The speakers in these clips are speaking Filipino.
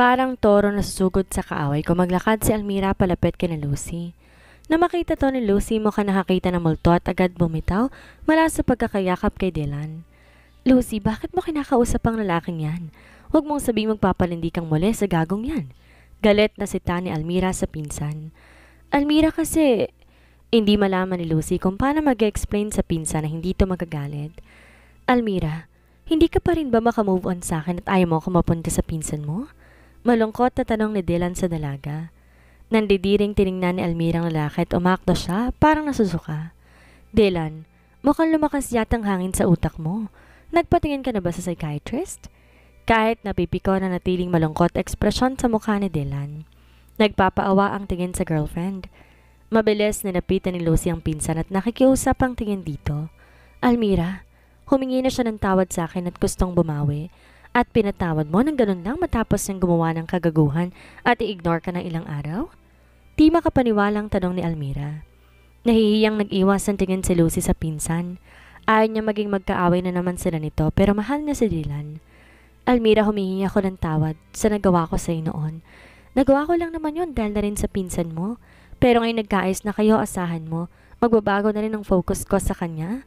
Parang toro na susugod sa kaaway ko maglakad si Almira palapit kina Lucy. Na makita to ni Lucy mukha nakakita ng multo at agad bumitaw mala sa pagkakayakap kay Dylan. Lucy, bakit mo kinakausap ang lalaking yan? Huwag mong sabing magpapalindi kang muli sa gagong yan. Galit na si Tani Almira sa pinsan. Almira kasi, hindi malaman ni Lucy kung paano mag-explain sa pinsan na hindi to magagalit. Almira, hindi ka pa rin ba makamove on sa akin at ayaw mo ako mapunta sa pinsan mo? Malungkot na tanong ni Dylan sa dalaga. Nandidiring tiningnan ni Almira ang lalaki at umakto siya parang nasusuka. Dylan, mukhang lumakas yatang hangin sa utak mo. Nagpatingin ka na ba sa psychiatrist? Kahit napipiko na natiling malungkot ekspresyon sa mukha ni Dylan. Nagpapaawa ang tingin sa girlfriend. Mabilis na napitan ni Lucy ang pinsan at nakikiusap ang tingin dito. Almira, humingi na siya ng tawad sa akin at gustong bumawi at pinatawad mo ng ganun lang matapos niyang gumawa ng kagaguhan at i-ignore ka ng ilang araw? Di makapaniwalang tanong ni Almira. Nahihiyang nag-iwas ang tingin si Lucy sa pinsan. Ayaw niya maging magkaaway na naman sila nito pero mahal niya si Dylan. Almira humihingi ako ng tawad sa nagawa ko sa'yo noon. Nagawa ko lang naman yon dahil na rin sa pinsan mo. Pero ngayon nagkaayos na kayo asahan mo, magbabago na rin ang focus ko sa kanya.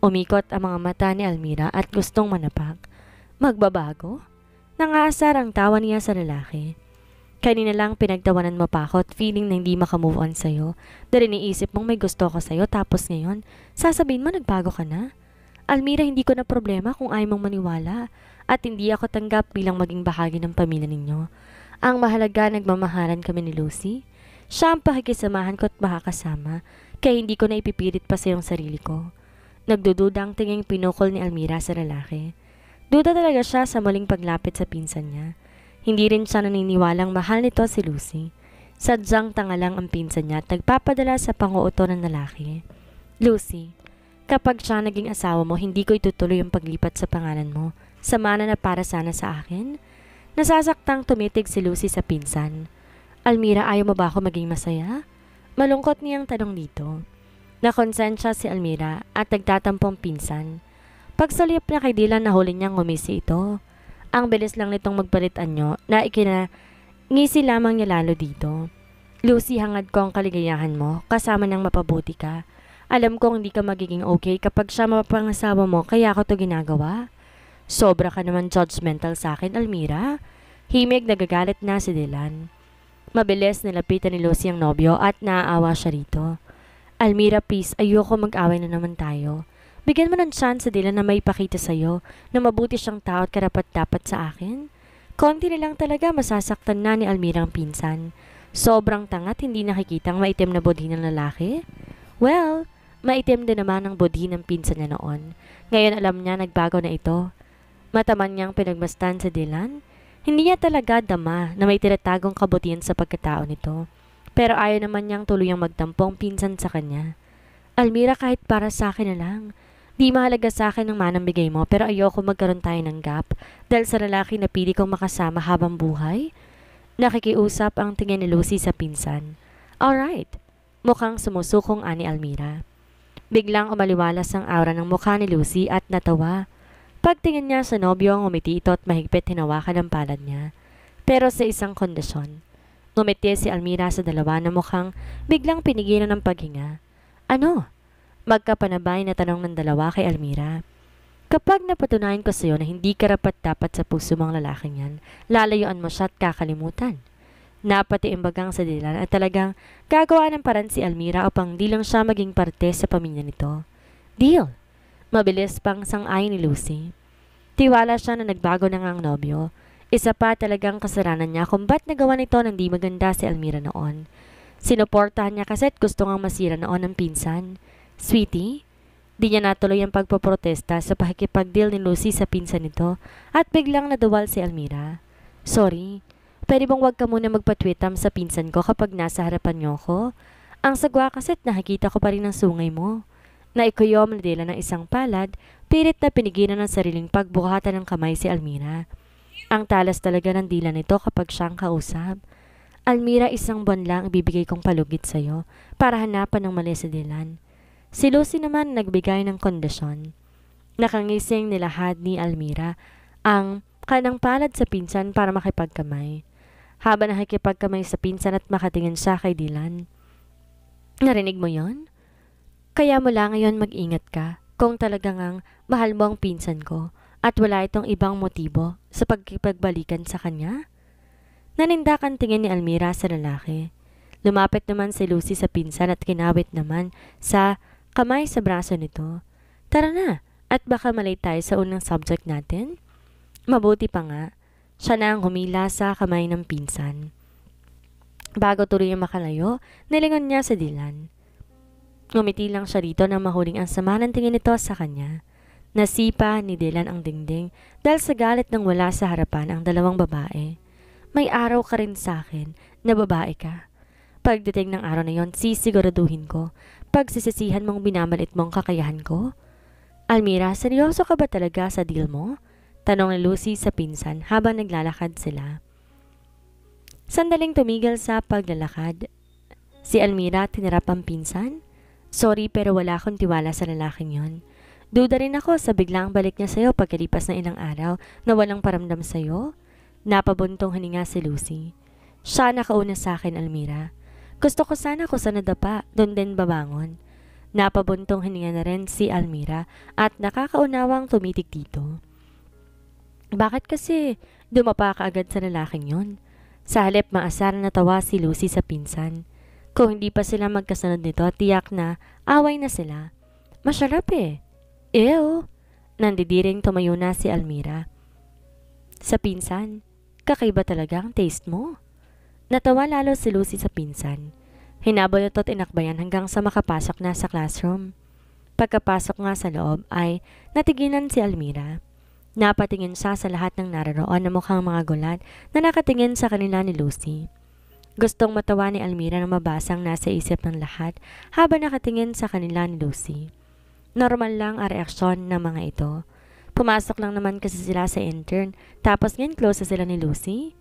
Umikot ang mga mata ni Almira at gustong manapak. Magbabago? Nangaasar ang tawa niya sa lalaki. Kanina lang pinagtawanan mo pa ako at feeling na hindi makamove on sa'yo. Dahil iniisip mong may gusto ko sa'yo tapos ngayon, sasabihin mo nagbago ka na? Almira, hindi ko na problema kung ayaw mong maniwala at hindi ako tanggap bilang maging bahagi ng pamilya ninyo. Ang mahalaga nagmamahalan kami ni Lucy. Siya ang pakikisamahan ko at makakasama kaya hindi ko na ipipilit pa sa yung sarili ko. Nagdududa ang tingin pinukol ni Almira sa lalaki. Duda talaga siya sa muling paglapit sa pinsan niya. Hindi rin siya naniniwalang mahal nito si Lucy. Sadyang tanga lang ang pinsan niya at nagpapadala sa panguuto ng lalaki. Lucy, kapag siya naging asawa mo, hindi ko itutuloy ang paglipat sa pangalan mo. Sama na na para sana sa akin. Nasasaktang tumitig si Lucy sa pinsan. Almira, ayaw mo ba ako maging masaya? Malungkot niyang tanong dito. Nakonsensya si Almira at nagtatampong pinsan. Pagsaliyap niya kay Dylan na huli niyang ngumisi ito. Ang bilis lang nitong magpalitan nyo na ikina ngisi lamang niya lalo dito. Lucy, hangad ko ang kaligayahan mo kasama ng mapabuti ka. Alam ko hindi ka magiging okay kapag siya mapangasawa mo kaya ako to ginagawa. Sobra ka naman judgmental sa akin, Almira. Himig nagagalit na si Dylan. Mabilis nilapitan ni Lucy ang nobyo at naaawa siya rito. Almira, please, ayoko mag-away na naman tayo. Bigyan mo ng chance sa Dylan na may pakita sa'yo na mabuti siyang tao at karapat-dapat sa akin. Konti na lang talaga masasaktan na ni Almirang pinsan. Sobrang tangat hindi nakikita ang maitim na bodhi ng lalaki. Well, maitim din naman ang bodhi ng pinsan niya noon. Ngayon alam niya nagbago na ito. Mataman niyang pinagmastan sa Dylan. Hindi niya talaga dama na may tinatagong kabutihan sa pagkatao nito. Pero ayaw naman niyang tuluyang magtampong pinsan sa kanya. Almira kahit para sa akin na lang. Di mahalaga sa akin ang manang bigay mo pero ayoko magkaroon tayo ng gap dahil sa lalaki na pili kong makasama habang buhay. Nakikiusap ang tingin ni Lucy sa pinsan. Alright, mukhang sumusukong ani Almira. Biglang umaliwalas ang aura ng mukha ni Lucy at natawa. Pagtingin niya sa nobyo ang umiti ito at mahigpit hinawakan ang palad niya. Pero sa isang kondisyon. Ngumiti si Almira sa dalawa na mukhang biglang pinigilan ng paghinga. Ano? Magkapanabay na tanong ng dalawa kay Almira. Kapag napatunayan ko sa iyo na hindi karapat dapat sa puso mong lalaking yan, lalayuan mo siya at kakalimutan. Napatiimbagang sa dilan at talagang gagawa ng paraan si Almira upang di lang siya maging parte sa pamilya nito. Deal! Mabilis pang sang-ay ni Lucy. Tiwala siya na nagbago na nga ang nobyo. Isa pa talagang kasalanan niya kung ba't nagawa nito ng di maganda si Almira noon. Sinuportahan niya kasi at gusto ngang masira noon ang pinsan. Sweetie, di niya natuloy ang pagpoprotesta sa pakikipag-deal ni Lucy sa pinsan nito at biglang nadawal si Almira. Sorry, pwede bang huwag ka muna magpatwitam sa pinsan ko kapag nasa harapan niyo ko? Ang sagwa kasit nakikita ko pa rin ang sungay mo. Naikuyom na dila ng isang palad, pilit na pinigilan ng sariling pagbuhatan ng kamay si Almira. Ang talas talaga ng dila nito kapag siyang kausap. Almira, isang buwan lang ibibigay kong palugit sa'yo para hanapan ng mali sa dilan. Si Lucy naman nagbigay ng kondisyon. Nakangising ni nilahad ni Almira ang kanang palad sa pinsan para makipagkamay. Habang nakikipagkamay sa pinsan at makatingin siya kay Dilan. Narinig mo yon? Kaya mo lang ngayon mag-ingat ka kung talagang ang mahal mo ang pinsan ko at wala itong ibang motibo sa pagkipagbalikan sa kanya? Nanindakan tingin ni Almira sa lalaki. Lumapit naman si Lucy sa pinsan at kinawit naman sa kamay sa braso nito. Tara na, at baka malay tayo sa unang subject natin. Mabuti pa nga, siya na ang humila sa kamay ng pinsan. Bago tuloy ang makalayo, nilingon niya sa dilan. Ngumiti lang siya rito nang mahuling ang sama ng tingin nito sa kanya. Nasipa ni Dylan ang dingding dahil sa galit ng wala sa harapan ang dalawang babae. May araw ka rin sa akin na babae ka. Pagdating ng araw na yon, sisiguraduhin ko. Pagsisisihan mong binamalit mong kakayahan ko? Almira, seryoso ka ba talaga sa deal mo? Tanong ni Lucy sa pinsan habang naglalakad sila. Sandaling tumigil sa paglalakad. Si Almira tinarap ang pinsan. Sorry pero wala akong tiwala sa lalaking yon. Duda rin ako sa biglang balik niya sa'yo pagkalipas ng ilang araw na walang paramdam sa'yo. Napabuntong hininga si Lucy. Siya nakauna sa akin, Almira. Gusto ko sana ako sa nadapa, doon din babangon. Napabuntong hininga na rin si Almira at nakakaunawang tumitig dito. Bakit kasi dumapa ka agad sa lalaking yon? Sa halip maasar na tawa si Lucy sa pinsan. Kung hindi pa sila magkasunod nito, tiyak na away na sila. Masarap eh. Ew! Nandidiring tumayo na si Almira. Sa pinsan, kakaiba talaga ang taste mo. Natawa lalo si Lucy sa pinsan. Hinabol ito at inakbayan hanggang sa makapasok na sa classroom. Pagkapasok nga sa loob ay natiginan si Almira. Napatingin siya sa lahat ng naroroon na mukhang mga gulat na nakatingin sa kanila ni Lucy. Gustong matawa ni Almira na mabasang nasa isip ng lahat habang nakatingin sa kanila ni Lucy. Normal lang ang reaksyon ng mga ito. Pumasok lang naman kasi sila sa intern tapos ngayon close sila ni Lucy.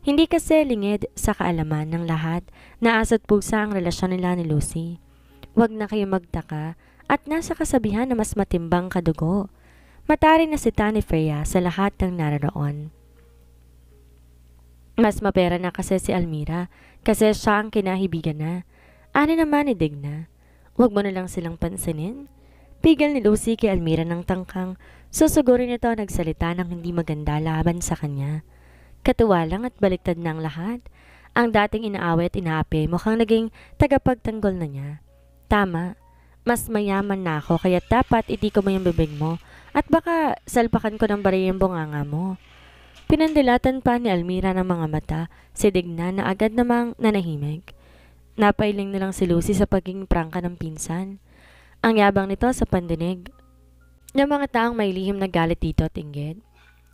Hindi kasi lingid sa kaalaman ng lahat na asa't pusa ang relasyon nila ni Lucy. Huwag na kayo magtaka at nasa kasabihan na mas matimbang kadugo. Matari na si Tani Freya sa lahat ng nararoon. Mas mapera na kasi si Almira kasi siya ang kinahibigan na. Ano naman ni Digna? Huwag mo na lang silang pansinin. Pigal ni Lucy kay Almira ng tangkang, susugurin nito nagsalita ng hindi maganda laban sa kanya. Katuwa lang at baliktad ng lahat. Ang dating inaaway at inaapi mukhang naging tagapagtanggol na niya. Tama, mas mayaman na ako kaya dapat ko mo yung bibig mo at baka salpakan ko ng bariya yung bunganga mo. Pinandilatan pa ni Almira ng mga mata si Digna na agad namang nanahimik. Napailing na lang si Lucy sa pagiging prangka ng pinsan. Ang yabang nito sa pandinig ng mga taong may lihim na galit dito at inggit.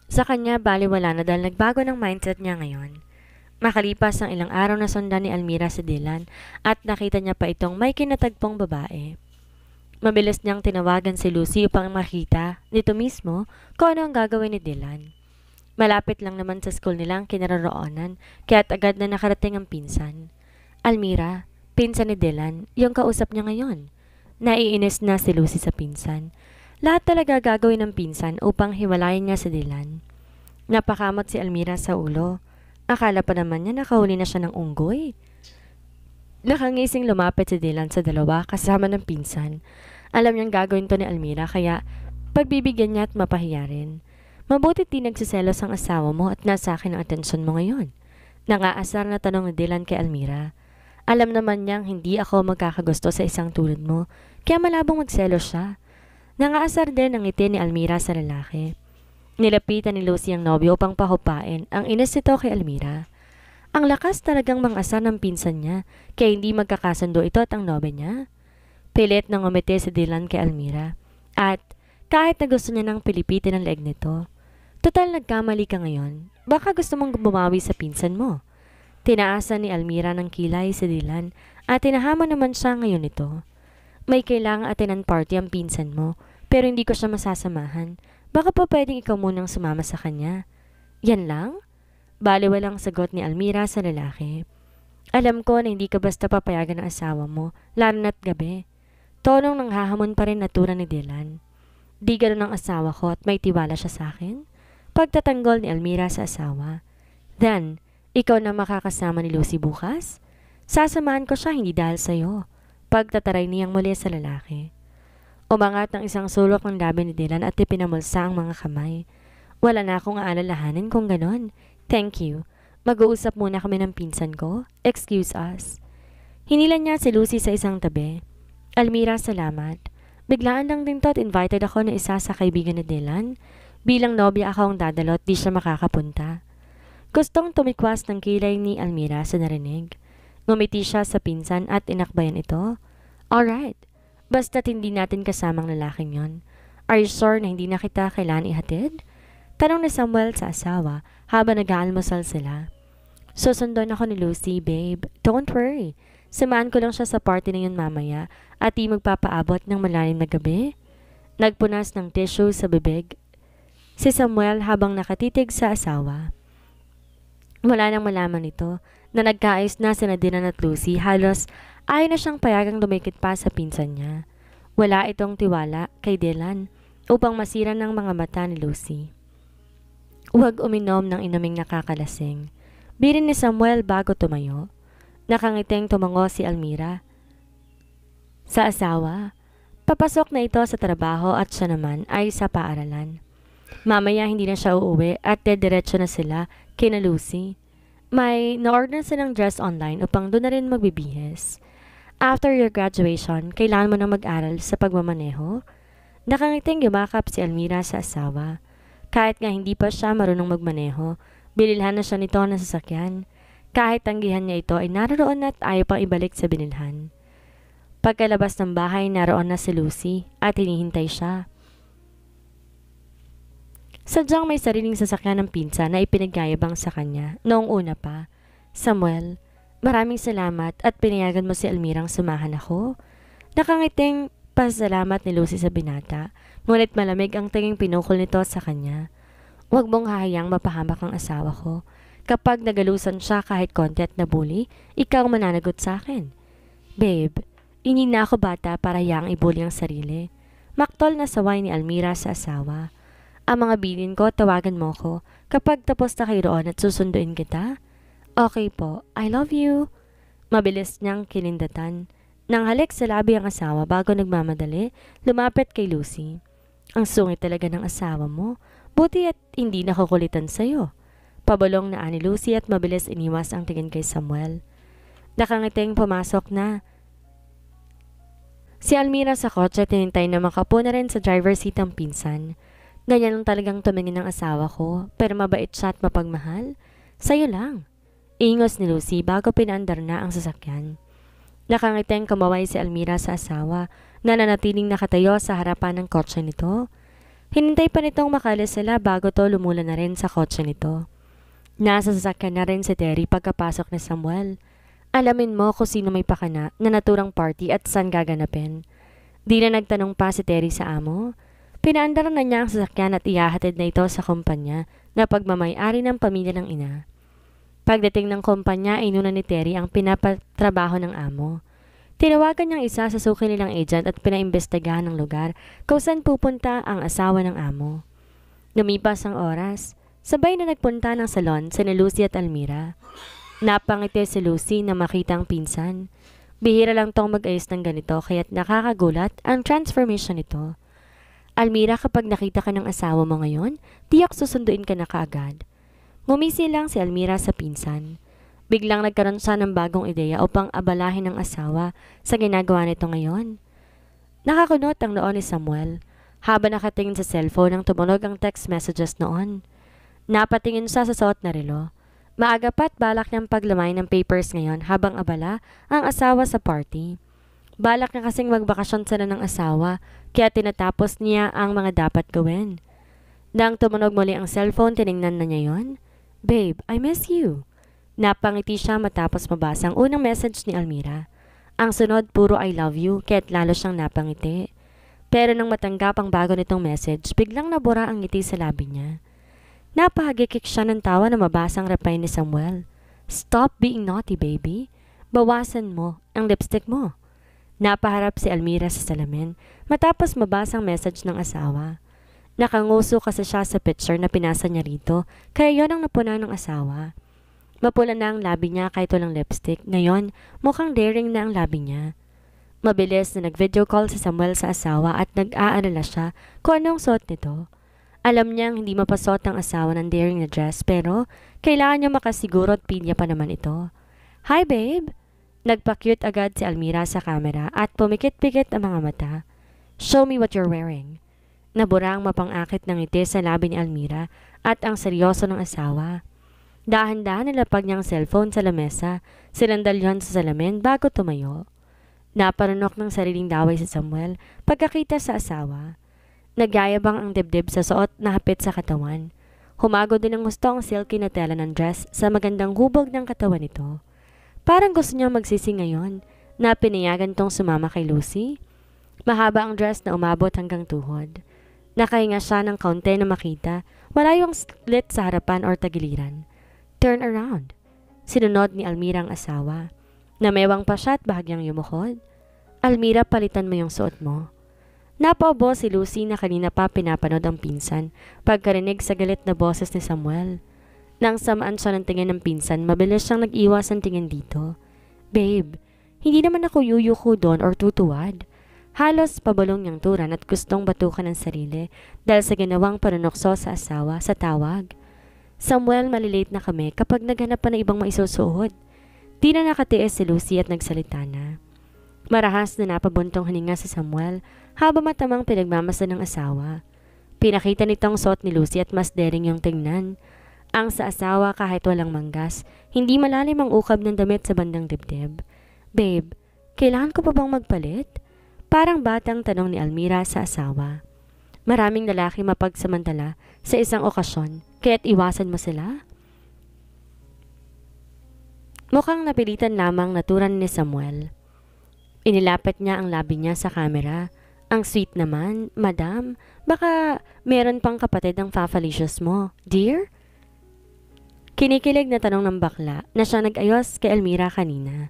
Sa kanya, baliwala na dahil nagbago ng mindset niya ngayon. Makalipas ang ilang araw na sundan ni Almira si Dylan at nakita niya pa itong may kinatagpong babae. Mabilis niyang tinawagan si Lucy upang makita nito mismo kung ano ang gagawin ni Dylan. Malapit lang naman sa school nila ang kinaroroonan kaya't agad na nakarating ang pinsan. Almira, pinsan ni Dylan, yung kausap niya ngayon. Naiinis na si Lucy sa pinsan. Lahat talaga gagawin ng pinsan upang hiwalayin niya si Dilan. Napakamot si Almira sa ulo. Akala pa naman niya nakahuli na siya ng unggoy. Nakangising lumapit si Dilan sa dalawa kasama ng pinsan. Alam niyang gagawin to ni Almira kaya pagbibigyan niya at mapahiya rin. Mabuti di nagsiselos ang asawa mo at nasa akin ang atensyon mo ngayon. Nangaasar na tanong ni Dilan kay Almira. Alam naman niyang hindi ako magkakagusto sa isang tulad mo, kaya malabong magselos siya. Nangaasar din ang ngiti ni Almira sa lalaki. Nilapitan ni Lucy ang nobyo upang pahupain ang inis nito kay Almira. Ang lakas talagang mangasa ng pinsan niya, kaya hindi magkakasundo ito at ang nobe niya. Pilit nang umiti si Dylan kay Almira. At kahit na gusto niya nang pilipitin ang leg nito, Total nagkamali ka ngayon, baka gusto mong bumawi sa pinsan mo. Tinaasan ni Almira ng kilay si Dylan at tinahaman naman siya ngayon ito may kailangang atinan party ang pinsan mo, pero hindi ko siya masasamahan. Baka pa pwedeng ikaw munang sumama sa kanya. Yan lang? Baliwalang sagot ni Almira sa lalaki. Alam ko na hindi ka basta papayagan ng asawa mo, lalo na't gabi. Tonong nang hahamon pa rin natura ni Dylan. Di ganun ang asawa ko at may tiwala siya sa akin. Pagtatanggol ni Almira sa asawa. Then, ikaw na makakasama ni Lucy bukas? Sasamahan ko siya hindi dahil sa'yo pagtataray niyang muli sa lalaki. Umangat ng isang sulok ng labi ni Dylan at ipinamulsa ang mga kamay. Wala na akong aalalahanin kung ganon. Thank you. Mag-uusap muna kami ng pinsan ko. Excuse us. Hinilan niya si Lucy sa isang tabi. Almira, salamat. Biglaan lang din to at invited ako na isa sa kaibigan ni Dylan. Bilang nobya ako ang dadalot, di siya makakapunta. Gustong tumikwas ng kilay ni Almira sa narinig. Ngumiti siya sa pinsan at inakbayan ito. Alright, basta't hindi natin kasamang lalaking yon. Are you sure na hindi na kita kailan ihatid? Tanong ni Samuel sa asawa habang nag-aalmasal sila. Susundon ako ni Lucy, babe. Don't worry. Samaan ko lang siya sa party na yun mamaya at di magpapaabot ng malalim na gabi. Nagpunas ng tissue sa bibig si Samuel habang nakatitig sa asawa. Wala nang malaman ito na nagkaayos na si Nadinan at Lucy halos ayaw na siyang payagang lumikit pa sa pinsan niya. Wala itong tiwala kay Dylan upang masira ng mga mata ni Lucy. Huwag uminom ng inuming nakakalasing. Birin ni Samuel bago tumayo. Nakangiteng tumango si Almira. Sa asawa, papasok na ito sa trabaho at siya naman ay sa paaralan. Mamaya hindi na siya uuwi at dediretso na sila kina Lucy may na-order silang dress online upang doon na rin magbibihis. After your graduation, kailangan mo na mag-aral sa pagmamaneho. Nakangiting yumakap si Almira sa asawa. Kahit nga hindi pa siya marunong magmaneho, bililhan na siya nito ng sasakyan. Kahit tanggihan niya ito ay naroon na at ayaw pang ibalik sa binilhan. Pagkalabas ng bahay, naroon na si Lucy at hinihintay siya. Sadyang may sariling sasakyan ng pinsa na ipinagyayabang sa kanya noong una pa. Samuel, maraming salamat at pinayagan mo si Almirang sumahan ako. Nakangiting pasalamat ni Lucy sa binata, ngunit malamig ang tinging pinukol nito sa kanya. Huwag mong hahayang mapahamak ang asawa ko. Kapag nagalusan siya kahit konti at nabuli, ikaw ang mananagot sa akin. Babe, Hindi bata para yaang ibuli ang sarili. Maktol na saway ni Almira sa asawa ang mga bilin ko, tawagan mo ko. Kapag tapos na kayo roon at susunduin kita? Okay po, I love you. Mabilis niyang kilindatan. Nang halik sa labi ang asawa bago nagmamadali, lumapit kay Lucy. Ang sungit talaga ng asawa mo. Buti at hindi nakukulitan sa'yo. Pabalong na ani Lucy at mabilis iniwas ang tingin kay Samuel. Nakangiting pumasok na. Si Almira sa kotse tinintay na makapo na rin sa driver's seat ang pinsan. Ganyan lang talagang tumingin ng asawa ko, pero mabait siya at mapagmahal. Sa'yo lang. Ingos ni Lucy bago pinandar na ang sasakyan. Nakangiteng kamaway si Almira sa asawa na nanatiling nakatayo sa harapan ng kotse nito. Hinintay pa nitong makalis sila bago to lumula na rin sa kotse nito. Nasa sasakyan na rin si Terry pagkapasok ni Samuel. Alamin mo kung sino may pakana na naturang party at saan gaganapin. Di na nagtanong pa si Terry sa amo. Pinaandar na niya ang sasakyan at ihahatid na ito sa kumpanya na pagmamayari ng pamilya ng ina. Pagdating ng kumpanya, inuna ni Terry ang pinapatrabaho ng amo. Tinawagan niyang isa sa suki nilang agent at pinaimbestigahan ng lugar kung saan pupunta ang asawa ng amo. Lumipas ang oras, sabay na nagpunta ng salon sa ni Lucy at Almira. Napangiti si Lucy na makita ang pinsan. Bihira lang tong mag-ayos ng ganito kaya't nakakagulat ang transformation nito. Almira, kapag nakita ka ng asawa mo ngayon, tiyak susunduin ka na kaagad. Ngumisi lang si Almira sa pinsan. Biglang nagkaroon siya ng bagong ideya upang abalahin ng asawa sa ginagawa nito ngayon. Nakakunot ang noon ni Samuel habang nakatingin sa cellphone nang tumunog ang text messages noon. Napatingin siya sa suot na relo. Maaga pa't balak niyang paglamay ng papers ngayon habang abala ang asawa sa party. Balak niya kasing magbakasyon sana ng asawa, kaya tinatapos niya ang mga dapat gawin. Nang tumunog muli ang cellphone, tiningnan na niya yon. Babe, I miss you. Napangiti siya matapos mabasa ang unang message ni Almira. Ang sunod, puro I love you, kaya lalo siyang napangiti. Pero nang matanggap ang bago nitong message, biglang nabura ang ngiti sa labi niya. Napahagikik siya ng tawa na mabasa ang reply ni Samuel. Stop being naughty, baby. Bawasan mo ang lipstick mo. Napaharap si Almira sa salamin matapos mabasang message ng asawa. Nakanguso kasi siya sa picture na pinasa niya rito kaya yon ang napuna ng asawa. Mapula na ang labi niya kahit walang lipstick. Ngayon, mukhang daring na ang labi niya. Mabilis na nag-video call si Samuel sa asawa at nag-aalala siya kung anong suot nito. Alam niyang hindi mapasot ang asawa ng daring na dress pero kailangan niya makasiguro at pinya pa naman ito. Hi babe! Nagpa-cute agad si Almira sa camera at pumikit-pikit ang mga mata. Show me what you're wearing. Nabura ang mapangakit ng ngiti sa labi ni Almira at ang seryoso ng asawa. Dahan-dahan nilapag niya ang cellphone sa lamesa, silandalyon sa salamin bago tumayo. Naparunok ng sariling daway si Samuel pagkakita sa asawa. Nagyayabang ang dibdib sa suot na hapit sa katawan. Humago din ang gusto ang silky na tela ng dress sa magandang hubog ng katawan nito. Parang gusto niya magsisi ngayon na pinayagan tong sumama kay Lucy. Mahaba ang dress na umabot hanggang tuhod. Nakahinga siya ng kaunti na makita wala yung slit sa harapan or tagiliran. Turn around. Sinunod ni Almira ang asawa. Namewang pa siya at bahagyang yumukod. Almira, palitan mo yung suot mo. Napaubo si Lucy na kanina pa pinapanood ang pinsan pagkarinig sa galit na boses ni Samuel. Nang samaan siya ng tingin ng pinsan, mabilis siyang nag-iwas ang tingin dito. Babe, hindi naman ako yuyuko doon or tutuwad. Halos pabalong niyang turan at gustong batukan ang sarili dahil sa ginawang panunokso sa asawa sa tawag. Samuel malilate na kami kapag naghanap pa ng ibang maisusuot. Di na nakatiis si Lucy at nagsalita na. Marahas na napabuntong hininga si Samuel habang matamang pinagmamasa ng asawa. Pinakita nitong suot ni Lucy at mas daring yung tingnan. Ang sa asawa kahit walang manggas, hindi malalim ang ukab ng damit sa bandang dibdib. Babe, kailangan ko pa bang magpalit? Parang batang tanong ni Almira sa asawa. Maraming lalaki mapagsamantala sa isang okasyon, kaya't iwasan mo sila. Mukhang napilitan lamang naturan ni Samuel. Inilapit niya ang labi niya sa kamera. Ang sweet naman, madam, baka meron pang kapatid ang fa mo. Dear, Kinikilig na tanong ng bakla na siya nag-ayos kay Almira kanina.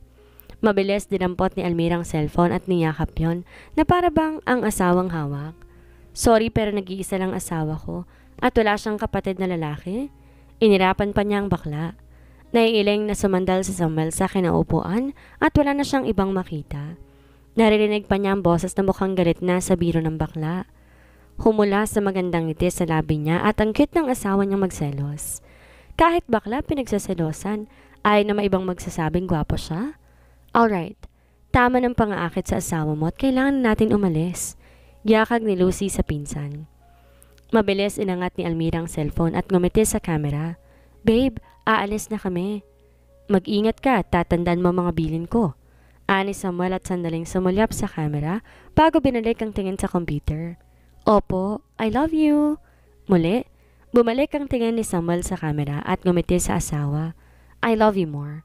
Mabilis dinampot ni Elmira ang cellphone at niyakap yon na para bang ang asawang hawak. Sorry pero nag-iisa lang asawa ko at wala siyang kapatid na lalaki. Inirapan pa niya ang bakla. Naiiling na sumandal si Samuel sa kinaupuan at wala na siyang ibang makita. Naririnig pa niya ang boses na mukhang galit na sa biro ng bakla. Humula sa magandang ngiti sa labi niya at ang cute ng asawa niyang magselos. Kahit bakla pinagsaselosan, ay na may ibang magsasabing gwapo siya. Alright, tama ng pangaakit sa asawa mo at kailangan natin umalis. Yakag ni Lucy sa pinsan. Mabilis inangat ni Almira ang cellphone at ngumiti sa camera. Babe, aalis na kami. Mag-ingat ka at tatandaan mo mga bilin ko. Ani Samuel at sandaling sumulyap sa camera bago binalik ang tingin sa computer. Opo, I love you. Muli, Bumalik ang tingin ni Samuel sa kamera at ngumiti sa asawa. I love you more.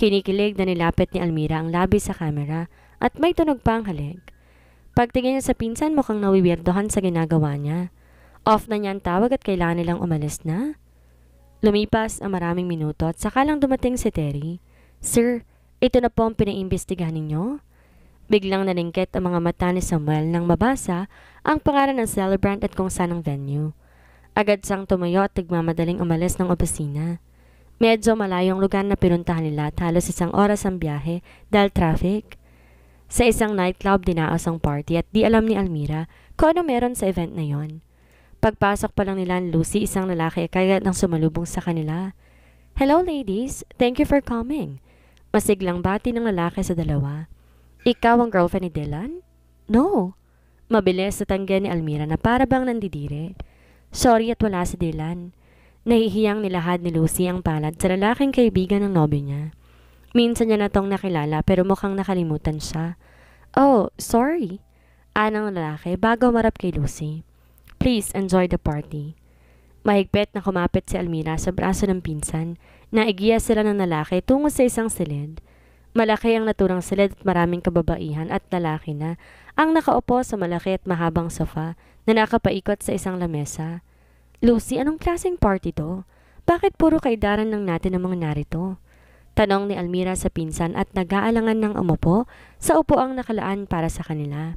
Kinikilig na nilapit ni Almira ang labi sa kamera at may tunog pa ang halik. Pagtingin niya sa pinsan mukhang nawiwirdohan sa ginagawa niya. Off na niya ang tawag at kailangan nilang umalis na. Lumipas ang maraming minuto at saka lang dumating si Terry. Sir, ito na po ang pinaimbestigahan ninyo? Biglang nalingkit ang mga mata ni Samuel nang mabasa ang pangalan ng celebrant at kung saan ang venue. Agad sang tumayo at tigmamadaling umalis ng opisina. Medyo malayong lugar na pinuntahan nila at halos isang oras ang biyahe dahil traffic. Sa isang nightclub dinaos ang party at di alam ni Almira kung ano meron sa event na yon. Pagpasok pa lang nila ni Lucy, isang lalaki kaya nang sumalubong sa kanila. Hello ladies, thank you for coming. Masiglang bati ng lalaki sa dalawa. Ikaw ang girlfriend ni Dylan? No. Mabilis na tanggihan ni Almira na para bang nandidire. Sorry at wala si Dylan. Nahihiyang nilahad ni Lucy ang palad sa lalaking kaibigan ng nobyo niya. Minsan niya na tong nakilala pero mukhang nakalimutan siya. Oh, sorry. Anang lalaki bago marap kay Lucy. Please enjoy the party. Mahigpit na kumapit si Almira sa braso ng pinsan na igiya sila ng lalaki tungo sa isang silid. Malaki ang naturang silid at maraming kababaihan at lalaki na ang nakaupo sa malaki at mahabang sofa na nakapaikot sa isang lamesa. Lucy, anong klaseng party to? Bakit puro kaidaran lang natin ang mga narito? Tanong ni Almira sa pinsan at nag-aalangan ng umupo sa upuang nakalaan para sa kanila.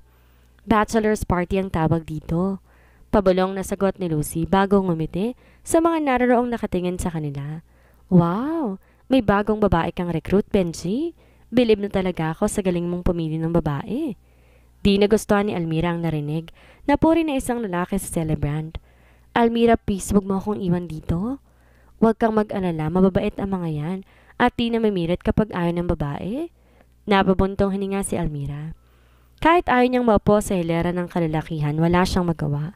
Bachelor's party ang tawag dito. Pabalong na sagot ni Lucy bago ngumiti sa mga naroroong nakatingin sa kanila. Wow! May bagong babae kang recruit, Benji. Bilib na talaga ako sa galing mong pumili ng babae. Di nagustuhan ni Almira ang narinig na puri na isang lalaki sa celebrant. Almira, please, wag mo akong iwan dito. Huwag kang mag-alala, mababait ang mga yan at di na mamirit kapag ayaw ng babae. Napabuntong hininga si Almira. Kahit ayaw niyang maupo sa hilera ng kalalakihan, wala siyang magawa.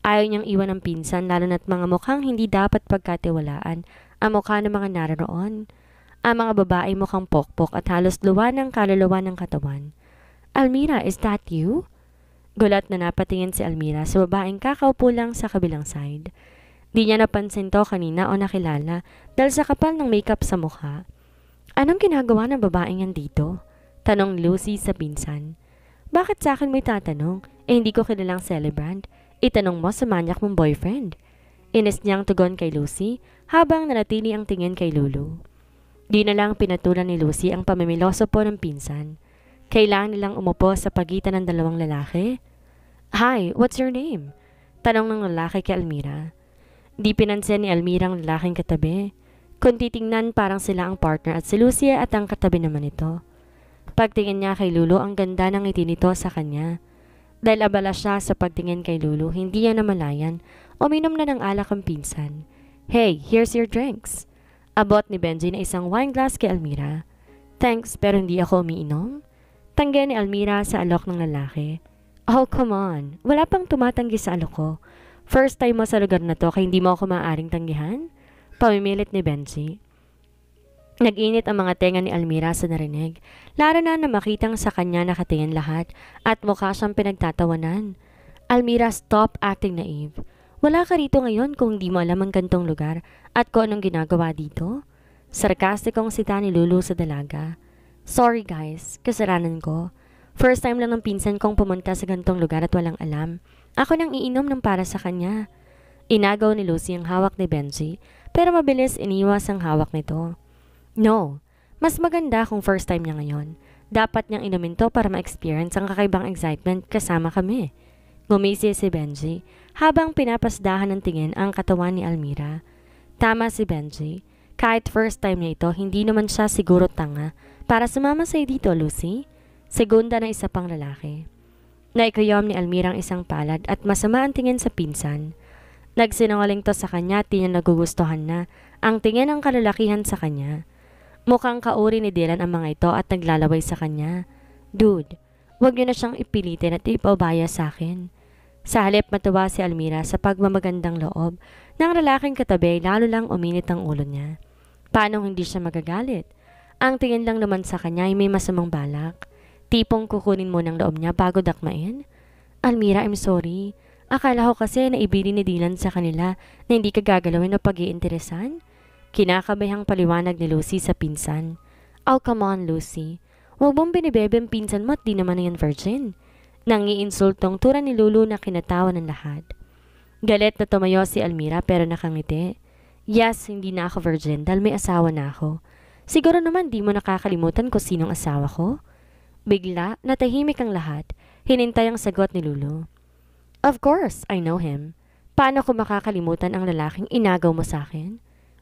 Ayaw niyang iwan ang pinsan lalo na't mga mukhang hindi dapat pagkatiwalaan ang mukha ng mga naroon. Ang mga babae mukhang pokpok at halos luwa ng kaluluwa ng katawan. Almira, is that you? Gulat na napatingin si Almira sa babaeng kakaupo lang sa kabilang side. Di niya napansin to kanina o nakilala dahil sa kapal ng makeup sa mukha. Anong ginagawa ng babaeng yan dito? Tanong Lucy sa pinsan. Bakit sa akin mo tatanong? Eh hindi ko kilalang celebrant. Itanong mo sa manyak mong boyfriend. Inis niyang tugon kay Lucy habang nanatili ang tingin kay Lulu. Di na lang pinatulan ni Lucy ang pamimiloso po ng pinsan. Kailangan nilang umupo sa pagitan ng dalawang lalaki. Hi, what's your name? Tanong ng lalaki kay Almira. Di pinansin ni Almira ang lalaking katabi. Kundi titingnan parang sila ang partner at si Lucia at ang katabi naman nito. Pagtingin niya kay Lulu ang ganda ng ngiti nito sa kanya. Dahil abala siya sa pagtingin kay Lulu, hindi niya namalayan. Uminom na ng alak ang pinsan. Hey, here's your drinks. Abot ni Benji na isang wine glass kay Almira. Thanks, pero hindi ako umiinom. Tangge ni Almira sa alok ng lalaki. Oh, come on. Wala pang tumatanggi sa alok ko. First time mo sa lugar na to kaya hindi mo ako maaaring tanggihan? Pamimilit ni Benji. Nag-init ang mga tenga ni Almira sa narinig, Lara na na makitang sa kanya nakatingin lahat at mukha siyang pinagtatawanan. Almira, stop acting naive. Wala ka rito ngayon kung hindi mo alam ang gantong lugar at kung anong ginagawa dito. Sarkastikong sita ni Lulu sa dalaga. Sorry guys, kasalanan ko. First time lang ng pinsan kong pumunta sa gantong lugar at walang alam. Ako nang iinom ng para sa kanya. Inagaw ni Lucy ang hawak ni Benji, pero mabilis iniwas ang hawak nito. No, mas maganda kung first time niya ngayon. Dapat niyang inumin to para ma-experience ang kakaibang excitement kasama kami. Gumisi si Benji habang pinapasdahan ng tingin ang katawan ni Almira. Tama si Benji. Kahit first time niya ito, hindi naman siya siguro tanga para sumama sa'yo dito, Lucy, segunda na isa pang lalaki. Naikuyom ni ang isang palad at masama ang tingin sa pinsan. Nagsinungaling to sa kanya at niya nagugustuhan na ang tingin ng kalalakihan sa kanya. Mukhang kauri ni Dylan ang mga ito at naglalaway sa kanya. Dude, wag niyo na siyang ipilitin at ipabaya sa akin. Sa halip matuwa si Almira sa pagmamagandang loob ng lalaking katabi lalo lang uminit ang ulo niya. Paano hindi siya magagalit? Ang tingin lang naman sa kanya ay may masamang balak. Tipong kukunin mo ng loob niya bago dakmain. Almira, I'm sorry. Akala ko kasi na ibili ni Dylan sa kanila na hindi ka gagalawin o pag iinteresan. Kinakabayhang paliwanag ni Lucy sa pinsan. Oh, come on, Lucy. Huwag mong binibebe ang pinsan mo at di naman na yan virgin. Nangiinsultong tura ni Lulu na kinatawa ng lahat. Galit na tumayo si Almira pero nakangiti. Yes, hindi na ako virgin dahil may asawa na ako. Siguro naman di mo nakakalimutan ko sinong asawa ko. Bigla, natahimik ang lahat. Hinintay ang sagot ni Lulu. Of course, I know him. Paano ko makakalimutan ang lalaking inagaw mo sa akin?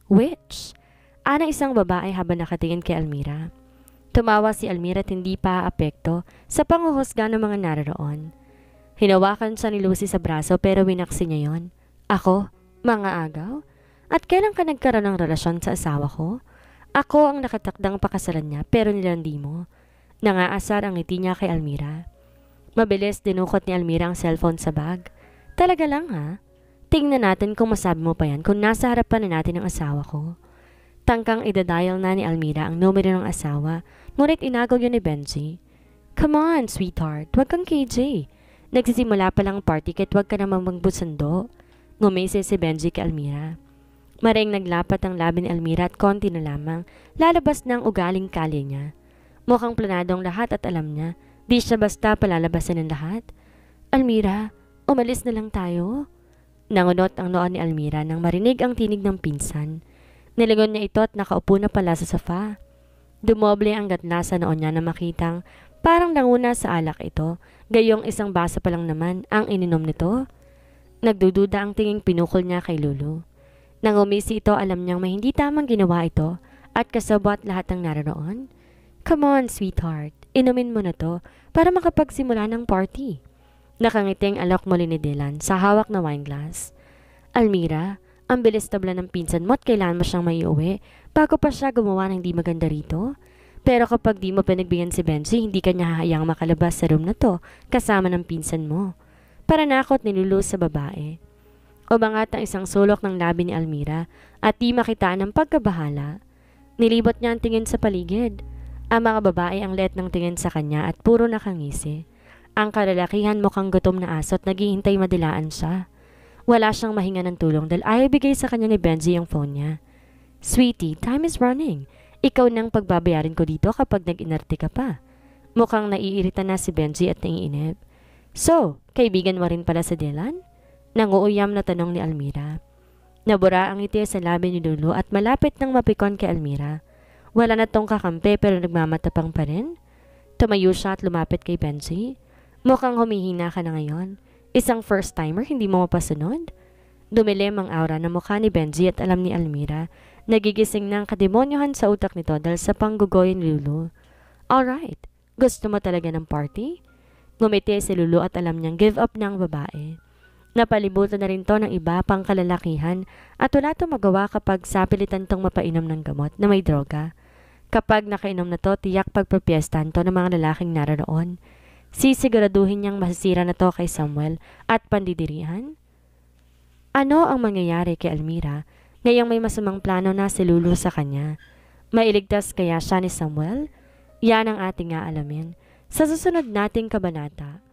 Which? Ana isang babae habang nakatingin kay Almira. Tumawa si Almira at hindi pa apekto sa panguhusga ng mga naroroon. Hinawakan siya ni Lucy sa braso pero winaksi niya yon. Ako? Mga agaw? At kailan ka nagkaroon ng relasyon sa asawa ko? Ako ang nakatakdang pakasalan niya pero nilandi mo. Nangaasar ang ngiti niya kay Almira. Mabilis dinukot ni Almira ang cellphone sa bag. Talaga lang ha? Tingnan natin kung masabi mo pa yan kung nasa harapan na natin ang asawa ko. Tangkang idadial na ni Almira ang numero ng asawa ngunit inagaw yun ni Benji. Come on, sweetheart. Huwag kang KJ. Nagsisimula pa lang party kahit huwag ka namang magbusundo. Ngumisi si Benji kay Almira. Mareng naglapat ang labi ni Almira at konti na lamang, lalabas ng ugaling kalye niya. Mukhang planadong lahat at alam niya, di siya basta palalabasan ng lahat. Almira, umalis na lang tayo. Nangunot ang noon ni Almira nang marinig ang tinig ng pinsan. Nilingon niya ito at nakaupo na pala sa sofa. Dumoble ang gatna sa noon niya na makitang parang nanguna sa alak ito, gayong isang basa pa lang naman ang ininom nito. Nagdududa ang tinging pinukol niya kay Lulu. Nang umisi ito, alam niyang may hindi tamang ginawa ito at kasabot lahat ng naroon. Come on, sweetheart. Inumin mo na to para makapagsimula ng party. Nakangiting alok muli ni Dylan sa hawak na wine glass. Almira, ang bilis tabla ng pinsan mo at kailan mo siyang maiuwi bago pa siya gumawa ng hindi maganda rito. Pero kapag di mo pinagbigyan si Benji, hindi kanya niya hahayaang makalabas sa room na to kasama ng pinsan mo. Para nakot ni Lulu sa babae. Umangat ang isang sulok ng labi ni Almira at di makitaan ng pagkabahala. Nilibot niya ang tingin sa paligid. Ang mga babae ang let ng tingin sa kanya at puro nakangisi. Ang kalalakihan mukhang gutom na aso at naghihintay madilaan siya. Wala siyang mahinga ng tulong dahil ayaw bigay sa kanya ni Benji yung phone niya. Sweetie, time is running. Ikaw nang pagbabayarin ko dito kapag nag-inarte ka pa. Mukhang naiirita na si Benji at naiinip. So, kaibigan mo rin pala sa Dylan? Nanguuyam na tanong ni Almira. Nabura ang ngiti sa labi ni Lulu at malapit nang mapikon kay Almira. Wala na tong kakampi pero nagmamatapang pa rin. Tumayo siya at lumapit kay Benji. Mukhang humihina ka na ngayon. Isang first-timer, hindi mo mapasunod? Dumilim ang aura na mukha ni Benji at alam ni Almira. Nagigising na ang kademonyohan sa utak nito dahil sa panggugoy ni Lulu. Alright, gusto mo talaga ng party? Ngumiti si Lulu at alam niyang give up na ang babae. Napalibutan na rin to ng iba pang kalalakihan at wala to magawa kapag sapilitan tong mapainom ng gamot na may droga. Kapag nakainom na to, tiyak pagpapiestan to ng mga lalaking naroroon. Sisiguraduhin niyang masisira na to kay Samuel at pandidirihan. Ano ang mangyayari kay Almira ngayong may masamang plano na si Lulu sa kanya? Mailigtas kaya siya ni Samuel? Yan ang ating aalamin sa susunod nating kabanata.